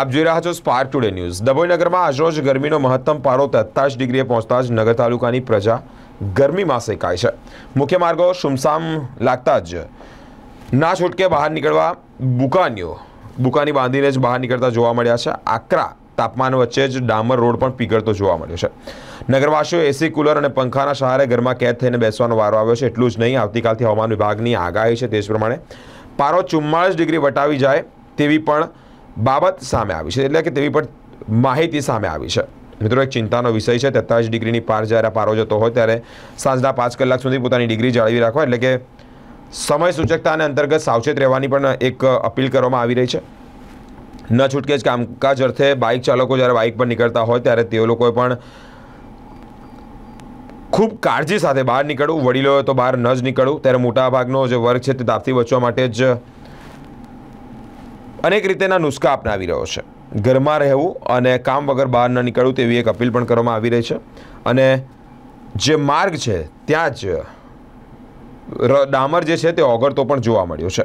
આપ જોઈ રહ્યા છો સ્પાર્ક ટુડે ન્યૂઝ ડભોઈ નગરમાં આજરોજ ગરમીનો મહત્તમ પારો તેતાલીસ ડિગ્રીએ પહોંચતા જ નગર તાલુકાની પ્રજા ગરમીમાં શેકાય છે મુખ્ય માર્ગો સુમસામ લાગતા જ ના છૂટકે બહાર નીકળવા બુકાનીઓ બુકાની બાંધીને જ બહાર નીકળતા જોવા મળ્યા છે આકરા તાપમાન વચ્ચે જ ડામર રોડ પણ પીગળતો જોવા મળ્યો છે નગરવાસીઓ એસી કુલર અને પંખાના સહારે ઘરમાં કેદ થઈને બેસવાનો વારો આવ્યો છે એટલું જ નહીં આવતીકાલથી હવામાન વિભાગની આગાહી છે તે જ પ્રમાણે પારો ચુમ્માળીસ ડિગ્રી વટાવી જાય તેવી પણ બાબત સામે આવી છે એટલે કે તેવી પણ માહિતી સામે આવી છે મિત્રો એક ચિંતાનો વિષય છે તેતાલીસ ડિગ્રીની પાર જ્યારે પારો જતો હોય ત્યારે સાંજના પાંચ કલાક સુધી પોતાની ડિગ્રી જાળવી રાખવા એટલે કે સમય સૂચકતાને અંતર્ગત સાવચેત રહેવાની પણ એક અપીલ કરવામાં આવી રહી છે ન છૂટકે જ કામકાજ અર્થે બાઇક ચાલકો જ્યારે બાઇક પર નીકળતા હોય ત્યારે તેઓ લોકોએ પણ ખૂબ કાળજી સાથે બહાર નીકળવું વડીલોએ તો બહાર ન જ નીકળવું ત્યારે મોટાભાગનો જે વર્ગ છે તે તાપથી બચવા માટે જ અનેક રીતેના નુસ્ખા અપનાવી રહ્યો છે ઘરમાં રહેવું અને કામ વગર બહાર ન નીકળવું તેવી એક અપીલ પણ કરવામાં આવી રહી છે અને જે માર્ગ છે ત્યાં જ ડામર જે છે તે ઓગળતો પણ જોવા મળ્યો છે